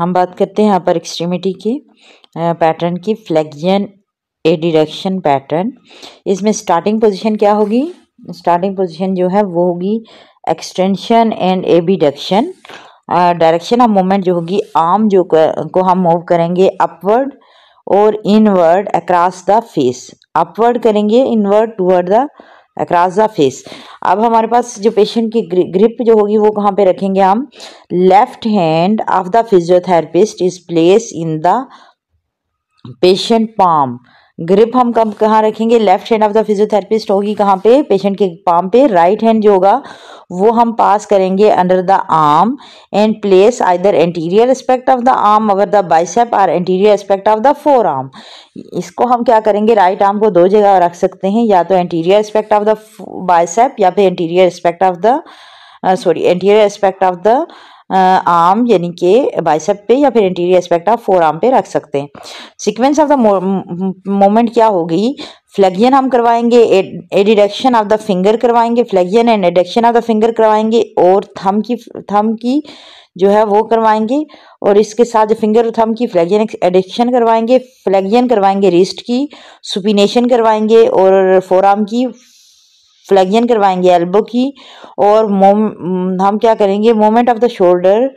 हम बात करते हैं यहाँ पर एक्सट्रीमिटी की पैटर्न की फ्लैगियन ए डिडक्शन पैटर्न इसमें स्टार्टिंग पोजीशन क्या होगी स्टार्टिंग पोजीशन जो है वो होगी extension and abduction direction of movement जो होगी आर्म जो कर, को हम मूव करेंगे अपवर्ड और inward across the face upward करेंगे inward toward the across the face अब हमारे पास जो पेशेंट की ग्रिप जो होगी वो कहाँ पे रखेंगे हम left hand of the physiotherapist is place in the patient palm grip हम कम कहाँ रखेंगे left hand of the physiotherapist होगी कहाँ पे पेशेंट के पाम पे राइट हैंड जो होगा वो हम पास करेंगे under the arm and place either anterior aspect of the arm अगर द बाइसेप और anterior aspect of the forearm इसको हम क्या करेंगे राइट right आर्म को दो जगह रख सकते हैं या तो anterior aspect of the bicep या फिर anterior aspect of the sorry anterior aspect of the arm यानी कि बाइसेप पे या फिर इंटीरियर एस्पेक्ट आप फोर आर्म पे रख सकते हैं सीक्वेंस ऑफ द मोमेंट क्या होगी फ्लैगियन हम करवाएंगे एडिडक्शन ऑफ द फिंगर करवाएंगे flexion and adduction of the finger करवाएंगे और थम की थम की जो है वो करवाएंगे और इसके साथ जो फिंगर थम की फ्लैगियन एडिक्शन करवाएंगे फ्लैगियन करवाएंगे रिस्ट की सुपिनेशन करवाएंगे और फोर आर्म की फ्लेक्जन करवाएंगे एल्बो की और मोम हम क्या करेंगे moment of the shoulder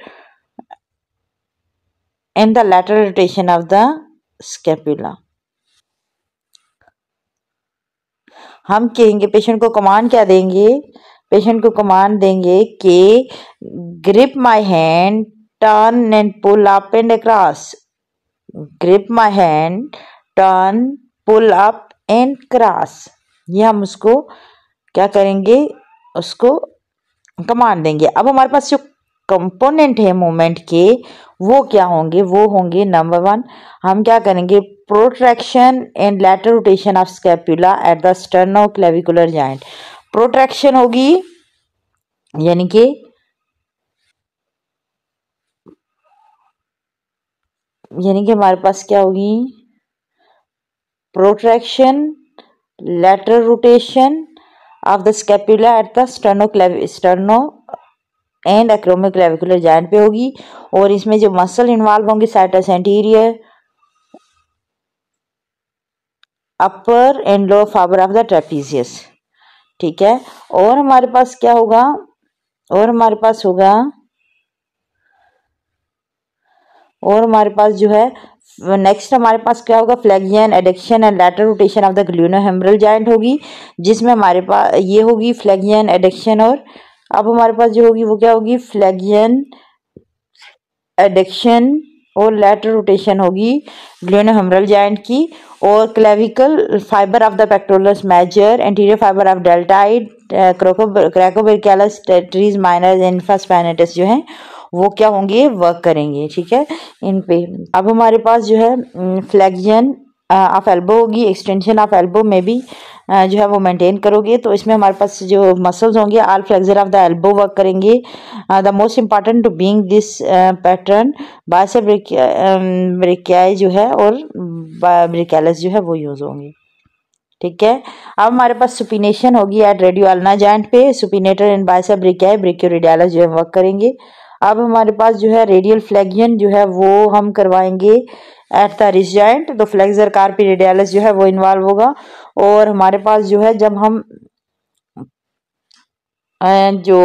and the lateral rotation of the scapula हम कहेंगे पेशेंट को कमांड क्या देंगे पेशेंट को कमांड देंगे कि grip my hand turn and pull up and cross grip my hand turn pull up and cross ये हम उसको क्या करेंगे उसको कमांड देंगे अब हमारे पास जो कंपोनेंट है मोमेंट के वो क्या होंगे वो होंगे नंबर वन हम क्या करेंगे protraction and lateral rotation of scapula at the sternoclavicular joint protraction होगी यानी कि यानी कि हमारे पास क्या होगी protraction lateral rotation of the scapula at the sternoclavicular and acromioclavicular joint पे होगी और इसमें जो मसल इन्वॉल्व होंगे serratus anterior upper and lower fiber of the trapezius ठीक है और हमारे पास क्या होगा और हमारे पास होगा और हमारे पास जो है नेक्स्ट हमारे पास क्या होगा flexion adduction and lateral rotation of the glenohumeral joint होगी जिसमें हमारे पास ये होगी फ्लैगियन एडिक्शन और अब हमारे पास जो होगी वो क्या होगी फ्लैगियन एडिक्शन और लेटर रोटेशन होगी ग्लूनोहेम्ब्रल जॉइंट की और clavicle fiber of the pectoralis major anterior fiber of deltoid coracobrachialis teres minor infraspinatus जो है वो क्या होंगे वर्क करेंगे ठीक है इन पे अब हमारे पास जो है फ्लैक्जन ऑफ एल्बो होगी एक्सटेंशन ऑफ एल्बो में भी जो है वो मेंटेन करोगे तो इसमें हमारे पास जो मसल्स होंगे all flexor of the elbow work करेंगे the most important to being this pattern biceps brachii जो है और ब्रिकैलस जो है वो यूज़ होंगे ठीक है अब हमारे पास सुपिनेशन होगी एट रेडियो अल्ना जॉइंट पे supinator and biceps brachii brachioradialis जो है वर्क करेंगे अब हमारे पास जो है रेडियल फ्लैगियन जो है वो हम करवाएंगे एट द जॉइंट तो फ्लेक्सर कार्पी रेडियालिस जो है वो इन्वॉल्व होगा और हमारे पास जो है जब हम जो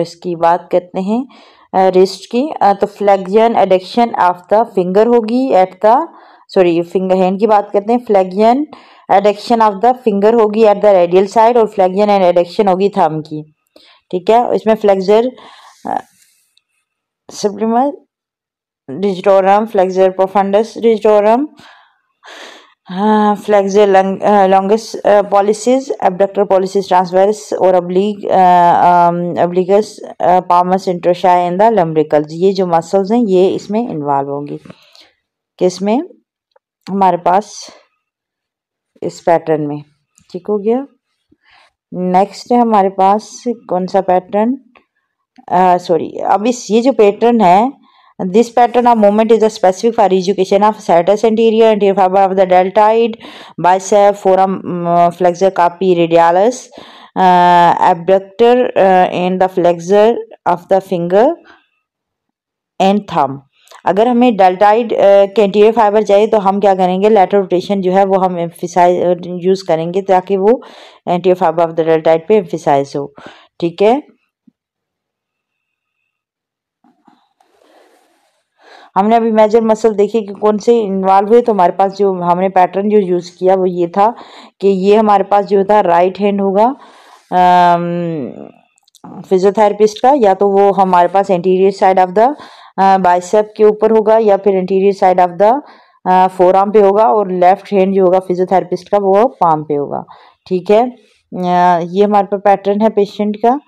इसकी बात करते हैं रिस्ट की तो flexion adduction of the finger होगी at the sorry finger hand की बात करते हैं flexion adduction of the finger होगी एट द रेडियल साइड और फ्लैगियन एंड एडिक्शन होगी थम की ठीक है इसमें flexor subliminal digitorum, flexor profundus digitorum, uh, flexor long, uh, longus uh, pollicis, abductor pollicis transverse और oblique um, obliquus palmus interosseus and the lumbricals ये जो muscles हैं ये इसमें involve होंगी किसमें हमारे पास इस पैटर्न में ठीक हो गया नेक्स्ट है हमारे पास कौन सा पैटर्न सॉरी अब इस ये जो पैटर्न है this pattern of movement is a specific for education of serratus anterior anterior fiber of the deltoid bicep forearm flexor carpi radialis abductor and the flexor of the finger and thumb अगर हमें deltoid uh, के कैंटीरियर fibre चाहिए तो हम क्या करेंगे letter rotation जो है वो हम एम्फिसाइज यूज़ uh, करेंगे ताकि वो anterior fiber of the deltoid पे एम्फिसाइज हो ठीक है हमने अभी मेजर मसल देखे कि कौन से इन्वॉल्व हुए तो हमारे पास जो हमने पैटर्न जो यूज़ किया वो ये था कि ये हमारे पास जो था राइट हैंड होगा फिजियोथेरेपिस्ट का या तो वो हमारे पास anterior side of the bicep के ऊपर होगा या फिर anterior side of the forearm पे होगा और लेफ्ट हैंड जो होगा फिजियोथेरेपिस्ट का वो पाम पे होगा ठीक है ये हमारे पास पैटर्न है पेशेंट का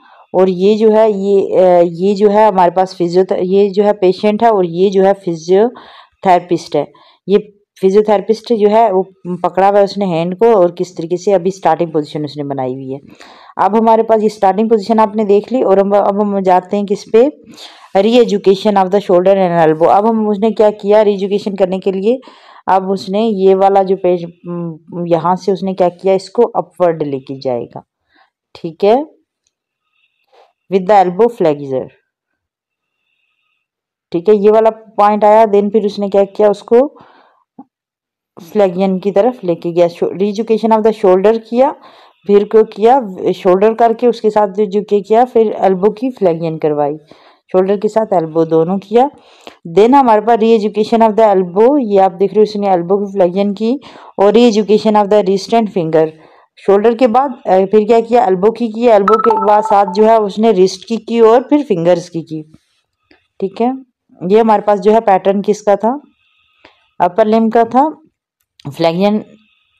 और ये जो है ये ये जो है हमारे पास फिजियो ये जो है पेशेंट है और ये जो है फिजियोथेरेपिस्ट है ये फिजियोथेरेपिस्ट जो है वो पकड़ा हुआ है उसने हैंड को और किस तरीके से अभी स्टार्टिंग पोजीशन उसने बनाई हुई है अब हमारे पास ये स्टार्टिंग पोजीशन आपने देख ली और हम अब हम जाते हैं किस पे re education of the shoulder and elbow अब हम उसने क्या किया री एजुकेशन करने के लिए अब उसने ये वाला जो पेज यहाँ से उसने क्या किया इसको अपवर्ड लेके जाएगा ठीक है विद द एल्बो फ्लैगिजर ठीक है ये वाला पॉइंट आया देन फिर उसने क्या किया उसको फ्लैगियन की तरफ लेके गया रिजुकेशन ऑफ द शोल्डर किया फिर को किया शोल्डर करके उसके साथ झुके किया फिर एल्बो की फ्लैगियन करवाई शोल्डर के साथ एल्बो दोनों किया देन हमारे पास री एजुकेशन ऑफ द एल्बो ये आप देख रहे हो उसने एल्बो की फ्लैगियन की और re education of the wrist and finger shoulder के बाद फिर क्या किया एल्बो की की एल्बो के बाद साथ जो है उसने रिस्ट की की और फिर फिंगर्स की की ठीक है ये हमारे पास जो है पैटर्न किसका था अपर लिम का था फ्लैगन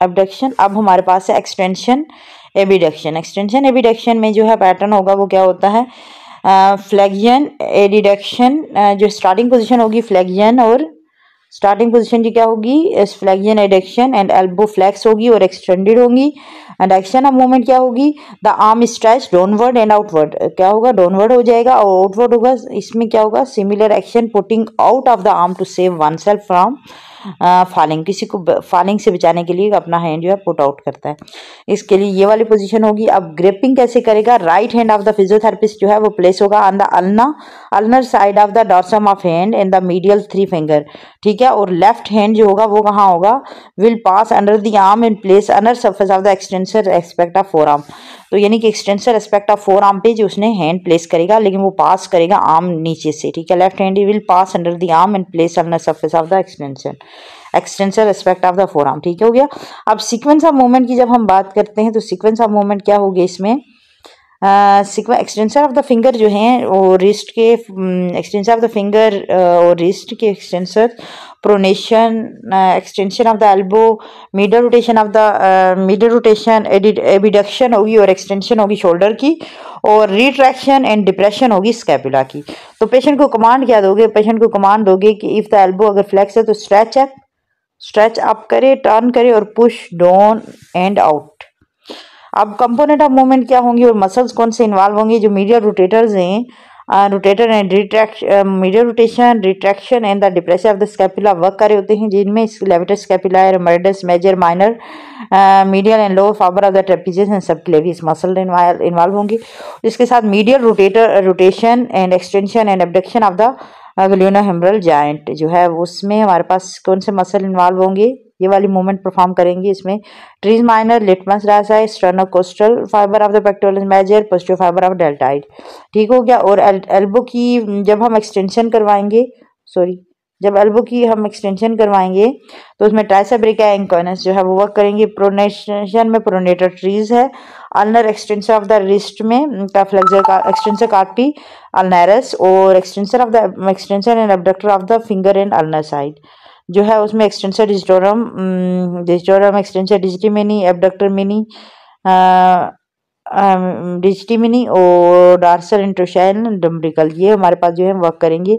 एबडक्शन अब हमारे पास है एक्सटेंशन एबिडक्शन एक्सटेंशन एबिडक्शन में जो है पैटर्न होगा वो क्या होता है फ्लैगन एडिडक्शन जो स्टार्टिंग पोजिशन होगी फ्लैगन और स्टार्टिंग पोजिशन की क्या होगी flexion adduction and elbow flex होगी और एक्सटेंडेड होगी एंड एक्शन ऑफ मूवमेंट क्या होगी the arm stretch downward and outward क्या होगा डाउनवर्ड हो जाएगा और आउटवर्ड होगा इसमें क्या होगा similar action putting out of the arm to save oneself from falling किसी को फॉलिंग से बचाने के लिए अपना हैंड जो है पुट आउट करता है इसके लिए ये वाली पोजीशन होगी अब ग्रिपिंग कैसे करेगा right hand of the physiotherapist जो है वो प्लेस होगा on the ulna ulnar side of the dorsum of hand and the medial three finger ठीक है और लेफ्ट हैंड जो होगा वो कहाँ होगा will pass under the arm and place inner surface of the extend extensor aspect of forearm तो यानी कि extensor aspect of forearm पे जो उसने हैंड प्लेस करेगा लेकिन वो पास करेगा आर्म नीचे से ठीक है left hand will pass under the arm and place under surface of the extension extensor aspect of the forearm ठीक हो गया अब सिक्वेंस ऑफ मूवमेंट की जब हम बात करते हैं तो सिक्वेंस ऑफ मूवमेंट क्या होगी इसमें सिक्वा एक्सटेंसर ऑफ द फिंगर जो है वो रिस्ट के एक्सटेंसर ऑफ द फिंगर और रिस्ट के extensor pronation extension of the elbow middle rotation of the middle rotation abduction होगी और एक्सटेंशन होगी शोल्डर की और रिट्रैक्शन एंड डिप्रेशन होगी स्कैपुला की तो पेशेंट को कमांड क्या दोगे पेशेंट को कमांड दोगे कि इफ़ द एल्बो अगर फ्लैक्स है तो स्ट्रेच है स्ट्रेच अप करे टर्न करे और पुश डाउन एंड आउट अब कंपोनेंट ऑफ मूवमेंट क्या होंगी और मसल्स कौन से इन्वॉल्व होंगे जो मीडिया रोटेटर्स हैं rotator and retraction medial rotation retraction and the depression of the scapula work करे होते हैं जिनमें लेविटर स्कैपुलायर मर्डस major minor medial and lower fiber of the trapezius and subclavius muscle involve होंगी इसके साथ medial rotator rotation and extension and abduction of the ग्लियोना हेमरल joint जो है उसमें हमारे पास कौन से मसल इन्वॉल्व होंगे ये वाली मूवमेंट परफॉर्म करेंगी इसमें ट्रीज माइनर लिटमस रासाइड sternocostal fiber of the pectoralis major positive fiber of deltoid ठीक हो गया और एल्बो की जब हम एक्सटेंशन करवाएंगे सॉरी जब एल्बो की हम एक्सटेंशन करवाएंगे तो उसमें ट्राइसेब्रिका एंकोनस जो है वो वर्क करेंगे प्रोनेशन में प्रोनेटर ट्रीज है ulnar extensor of the wrist में का फ्लेक्सर एक्सटेंसर कार्पी अल्नारस और extensor of the extension and abductor of the finger and ulnar side जो है उसमें extensor digitorum digitorum extensor digiti minimi abductor minimi digiti minimi और dorsal interossei lumbrical ये हमारे पास जो है वर्क करेंगे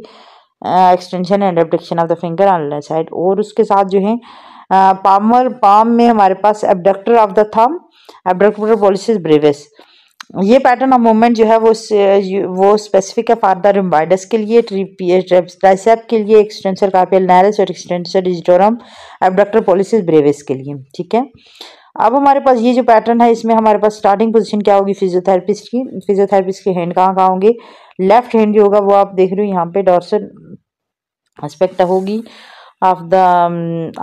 extension and abduction of the finger on left side और उसके साथ जो है पामर पाम में हमारे पास abductor of the thumb abductor pollicis brevis ये पैटर्न ऑफ मूवमेंट जो है वो वो स्पेसिफिक है फार द रिम्बाइडस के लिए ट्राइसेप के लिए एक्सटेंसर कार्पियल नैरस और extensor digitorum abductor pollicis brevis के लिए ठीक है अब हमारे पास ये जो पैटर्न है इसमें हमारे पास स्टार्टिंग पोजीशन क्या होगी फिजियोथेरेपिस्ट की फिजियोथेरेपिस्ट के हैंड कहाँ कहाँ होंगे लेफ्ट हैंड जो होगा वो आप देख रहे हो यहाँ पे डॉर्सल एस्पेक्ट होगी ऑफ द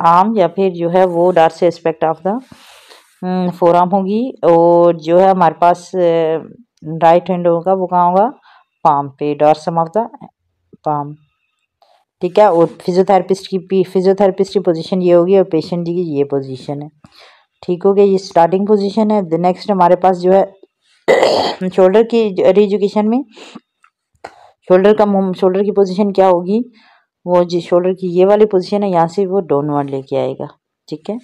आर्म या फिर जो है वो dorsal aspect of the arm hmm, होगी और जो है हमारे पास राइट हैंड होगा वो कहाँ होगा पाम पे dorsum of the palm ठीक है और फिजियोथेरेपिस्ट की फिजियोथेरेपिस्ट की पोजीशन ये होगी और पेशेंट जी की ये पोजीशन है ठीक हो गया ये स्टार्टिंग पोजीशन है द नेक्स्ट हमारे पास जो है शोल्डर की एजुकेशन में शोल्डर का शोल्डर की पोजीशन क्या होगी वो जी शोल्डर की ये वाली पोजीशन है यहाँ से वो डाउनवर्ड लेके आएगा ठीक है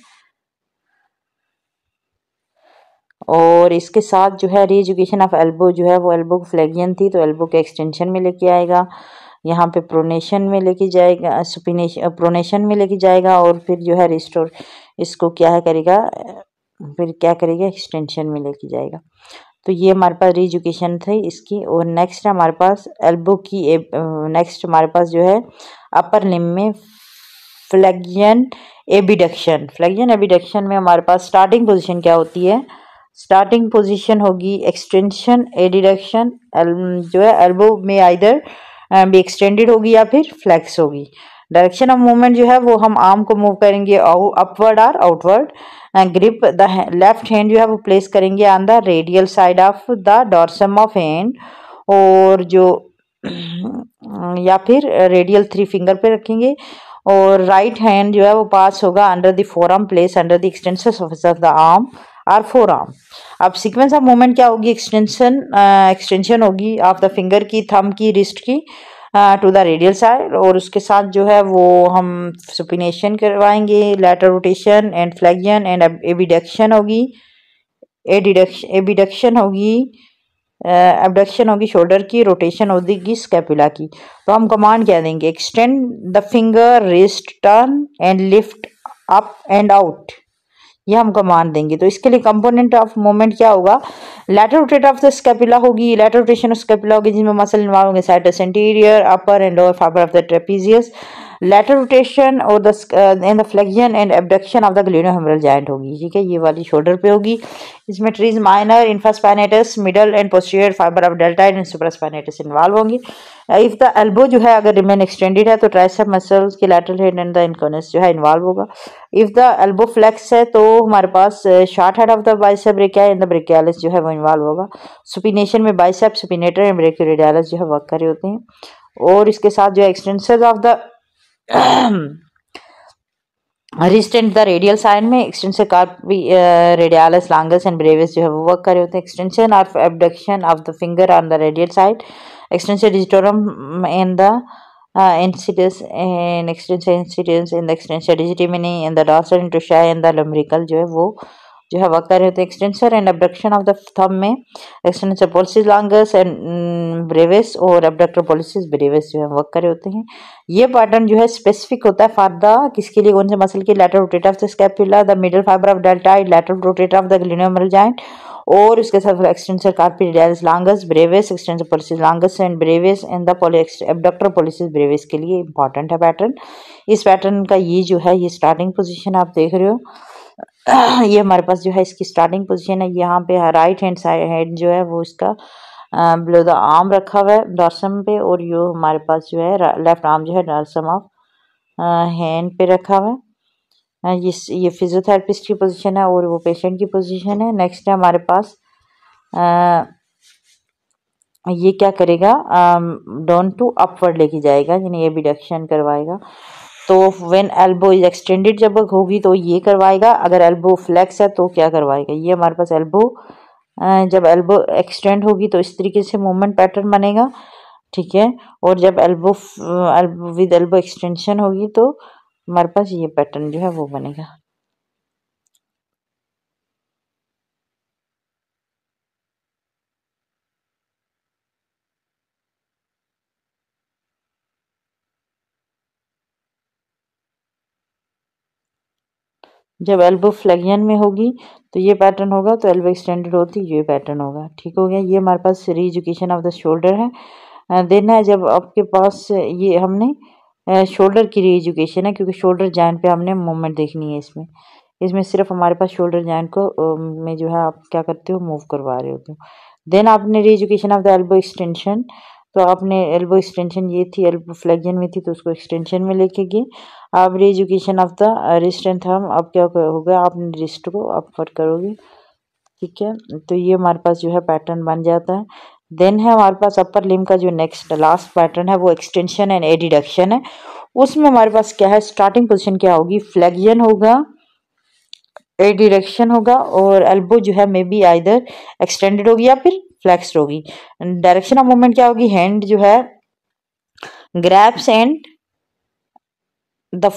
और इसके साथ जो है री एजुकेशन ऑफ एल्बो जो है वो एल्बो फ्लैगियन थी तो एल्बो के एक्सटेंशन में लेके आएगा यहाँ पे प्रोनेशन में लेके जाएगा सुपिनेशन प्रोनेशन में लेके जाएगा और फिर जो है रिस्टोर इसको क्या करेगा फिर क्या करेगा एक्सटेंशन में लेके जाएगा तो ये हमारे पास री एजुकेशन थी इसकी और नेक्स्ट हमारे पास एल्बो की नेक्स्ट हमारे पास जो है अपर लिम में फ्लैगियन एबिडक्शन फ्लैगियन एबिडक्शन में हमारे पास स्टार्टिंग पोजिशन क्या होती है स्टार्टिंग पोजीशन होगी एक्सटेंशन ए डिडक्शन जो है एल्बो में आइधर भी एक्सटेंडेड होगी या फिर फ्लैक्स होगी डायरेक्शन ऑफ मूवमेंट जो है वो हम आर्म को मूव करेंगे अपवर्ड और outward grip the left hand जो है वो प्लेस करेंगे on the radial side of the dorsum of hand और जो या फिर रेडियल थ्री फिंगर पे रखेंगे और राइट हैंड जो है वो पास होगा under the arm place under the extension of the arm or forearm अब सीक्वेंस ऑफ मूवमेंट क्या होगी एक्सटेंशन एक्सटेंशन uh, होगी ऑफ द फिंगर की थम की रिस्ट की टू द रेडियल साइड और उसके साथ जो है वो हम सुपिनेशन करवाएंगे lateral rotation and flexion and abduction होगी एबिडक्शन होगी एबडक्शन uh, होगी शोल्डर की रोटेशन होगी स्कैपुला की तो हम कमांड क्या देंगे extend the finger wrist turn and lift up and out ये हमको मान देंगे तो इसके लिए कंपोनेंट ऑफ मोमेंट क्या होगा lateral rotate of the scapula होगी लेटर रोटेशन ऑफ स्केपिला होगी जिसमें मसल इन्वॉल्व होंगे serratus anterior upper and lower fiber of the trapezius lateral rotation और in the flexion and abduction of the glenohumeral joint होगी ठीक है ये वाली शोल्डर पे होगी इसमें teres minor infraspinatus middle and posterior fiber of deltoid and supraspinatus involve होंगी इफ द एल्बो जो है अगर रिमेन एक्सटेंडेड है तो ट्राइसेप मसल्स की lateral head and the anconeus जो है इन्वॉल्व होगा इफ द एल्बो फ्लेक्स है तो हमारे पास short head of the bicep brachii and the brachialis जो है वो इन्वॉल्व होगा सुपिनेशन में बाइसेप सुपिनेटर एंड ब्रेक्यूरेडियालिस जो है वर्क कर रहे होते हैं और इसके साथ जो है extensor of the wrist and the radial side में extension carpi radialis longus and brevis जो है वो वर्क कर रहे होते हैं extension of abduction of the finger on the radial side extension digitorum in the indicis in extension indicis in the extension digiti minimi in the dorsal interossei in the lumbrical जो है वो Mm, जो है work have occurred with extensor and abduction of the थम में extensor pollicis longus and brevis और abductor pollicis brevis जो है वर्क कर रहे होते हैं ये पैटर्न जो है स्पेसिफिक होता है फॉर द किसके लिए कौन से मसल के lateral rotate of the scapula the middle fiber of deltoid lateral rotate of the glenohumeral joint और उसके साथ extensor carpi radialis longus brevis extensor pollicis longus and brevis and the abductor pollicis brevis के लिए important है pattern इस pattern का ये जो है ये स्टार्टिंग पोजिशन आप देख रहे हो ये हमारे पास जो है इसकी स्टार्टिंग पोजीशन है यहाँ पे राइट हैंड साइड हैंड जो है वो इसका बिलो द आर्म रखा हुआ है डॉसम पे और यो हमारे पास जो है लेफ्ट आर्म जो है डॉसम ऑफ हैंड पे रखा हुआ है इस ये फिजियोथेरेपिस्ट की पोजीशन है और वो पेशेंट की पोजीशन है नेक्स्ट है हमारे पास आ, ये क्या करेगा डाउन टू अपवर्ड लेके जाएगा यानी ये एबिडक्शन करवाएगा तो वेन एल्बो इज एक्सटेंडेड जब होगी तो ये करवाएगा अगर एल्बो फ्लैक्स है तो क्या करवाएगा ये हमारे पास एल्बो जब एल्बो एक्सटेंड होगी तो इस तरीके से मूवमेंट पैटर्न बनेगा ठीक है और जब elbow elbow with elbow extension होगी तो हमारे पास ये पैटर्न जो है वो बनेगा जब एल्बो फ्लैगियन में होगी तो ये पैटर्न होगा तो एल्बो एक्सटेंडेड होती ये पैटर्न होगा ठीक हो गया ये हमारे पास री एजुकेशन ऑफ द शोल्डर है देन है जब आपके पास ये हमने शोल्डर की री एजुकेशन है क्योंकि शोल्डर जॉइंट पे हमने मूवमेंट देखनी है इसमें इसमें सिर्फ हमारे पास शोल्डर जॉइंट को में जो है आप क्या करते हो मूव करवा रहे होते हो देन आपने री education of the elbow extension तो आपने एल्बो एक्सटेंशन ये थी एल्बो फ्लेक्जन में थी तो उसको एक्सटेंशन में लेके गए आप री education of the wrist and हम अब क्या हो गया आपने रिस्ट को अपवर्ड करोगे ठीक है तो ये हमारे पास जो है पैटर्न बन जाता है देन है हमारे पास अपर लिम का जो नेक्स्ट लास्ट पैटर्न है वो एक्सटेंशन एंड एडिडक्शन है उसमें हमारे पास क्या है स्टार्टिंग पोजिशन क्या होगी फ्लेक्जन होगा ए डिरेक्शन होगा और एल्बो जो है मे बी आइदर एक्सटेंडेड होगी या फिर फ्लैक्स होगी डायरेक्शन ऑफ मूवमेंट क्या होगी हैंड जो है ग्रैप्स एंड द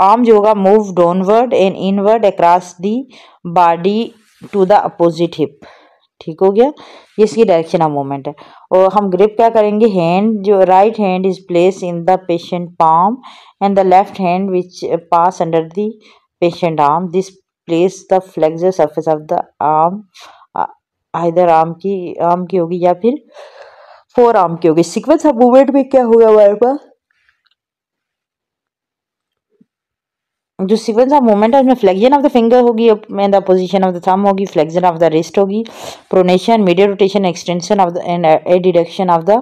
आर्म जो होगा move downward and inward across the body to the opposite hip ठीक हो गया ये इसकी डायरेक्शन ऑफ मूवमेंट है और हम ग्रिप क्या करेंगे हैंड जो right hand is place in the patient palm and the left hand which pass under the patient arm this place the flexor surface of the arm either arm की आम की होगी या फिर फोर आम की होगी सिक्वेंस ऑफ मूवमेंट में क्या होगा हमारे पास जो सिक्वेंस ऑफ मूवमेंट है उसमें फ्लेक्जन ऑफ द फिंगर होगी and the position of the thumb होगी फ्लेक्जन ऑफ द रिस्ट होगी pronation medial rotation extension of the and adduction of the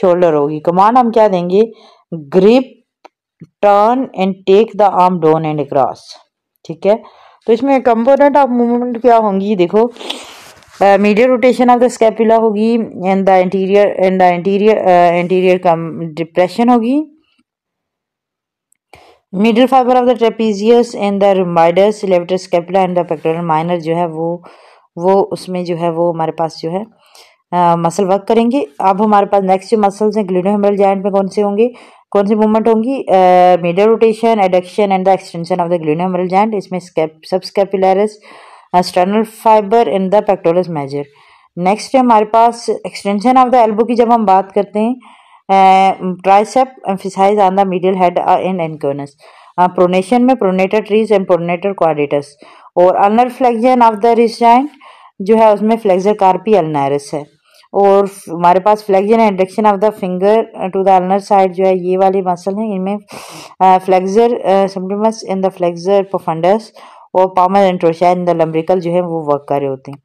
shoulder होगी कमांड हम क्या देंगे grip turn and take the arm down and cross ठीक है तो इसमें कंपोनेंट ऑफ मूवमेंट क्या होंगी देखो medial rotation of the scapula होगी and the anterior and the anterior anterior cum depression होगी middle fiber of the trapezius and the rhomboids levator scapula and the pectoral minor जो है वो वो उसमें जो है वो हमारे पास जो है आ, मसल वर्क करेंगे अब हमारे पास नेक्स्ट जो मसल्स हैं ग्लिडोहेमरल जॉइंट में कौन से होंगे कौन सी मूवमेंट होंगी medial rotation adduction and the extension of the glenohumeral joint इसमें scap subscapularis external fiber in the pectoralis major next है हमारे पास एक्सटेंशन ऑफ द एल्बो की जब हम बात करते हैं tricep emphasize on the medial head in anconeus pronation में pronator teres and pronator quadratus और ulnar flexion of the wrist joint जो है उसमें फ्लेक्जर कार्पी अल्नारस है और हमारे पास flexion एंडक्शन of the finger to the ulnar side जो है ये वाले मसल हैं इनमें flexor superficialis in the flexor profundus और पामर एंड लम्ब्रिकल जो है वो वर्क कर रहे होते हैं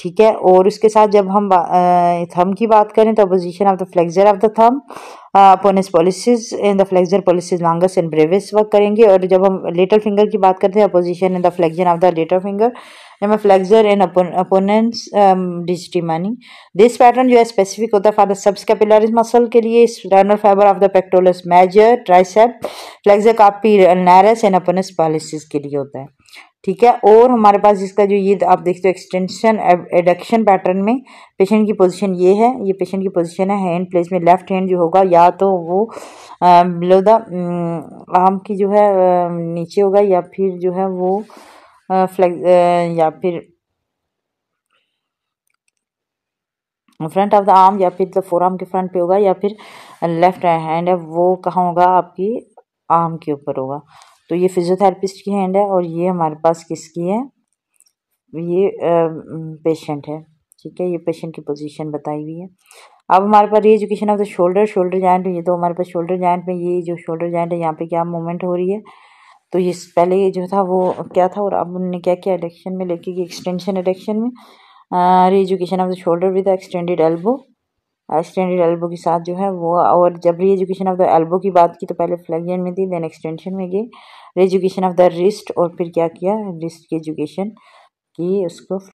ठीक है और उसके साथ जब हम थम की बात करें तो opposition of the flexor of the thumb opponens pollicis in the flexor pollicis longus and brevis work करेंगे और जब हम लिटल फिंगर की बात करते हैं opposition in the flexor of the little finger जब flexor opponens digiti minimi this pattern जो है स्पेसिफिक होता है for the subscapularis muscle के लिए sternal fiber of the pectoralis major tricep flexor carpi ulnaris and opponens pollicis के लिए होता है ठीक है और हमारे पास इसका जो ये आप देखते हो एक्सटेंशन एडक्शन पैटर्न में पेशेंट की पोजीशन ये है ये पेशेंट की पोजीशन है हैंड प्लेस में लेफ्ट हैंड जो होगा या तो वो बिलो द आम की जो है नीचे होगा या फिर जो है वो फ्लेक्स या फिर फ्रंट ऑफ द आर्म या फिर द फोर आर्म के फ्रंट पे होगा या फिर लेफ्ट हैंड है वो कहाँ होगा आपकी आर्म के ऊपर होगा तो ये फिजियोथेरेपिस्ट की हैंड है और ये हमारे पास किसकी है ये पेशेंट है ठीक है ये पेशेंट की पोजीशन बताई हुई है अब हमारे पास reeducation of the shoulder shoulder joint ये तो हमारे पास शोल्डर जॉइंट में ये जो शोल्डर जॉइंट है यहाँ पे क्या मूवमेंट हो रही है तो ये पहले ये जो था वो क्या था और अब उन्होंने क्या किया एडक्शन में लेके गई एक्सटेंशन एडक्शन में री education of the shoulder with extended elbow extended elbow के साथ जो है वो और जब री एजुकेशन ऑफ द एल्बो की बात की तो पहले फ्लैगियन में थी देन एक्सटेंशन में गई रेजुकेशन ऑफ द रिस्ट और फिर क्या किया रिस्ट की एजुकेशन की उसको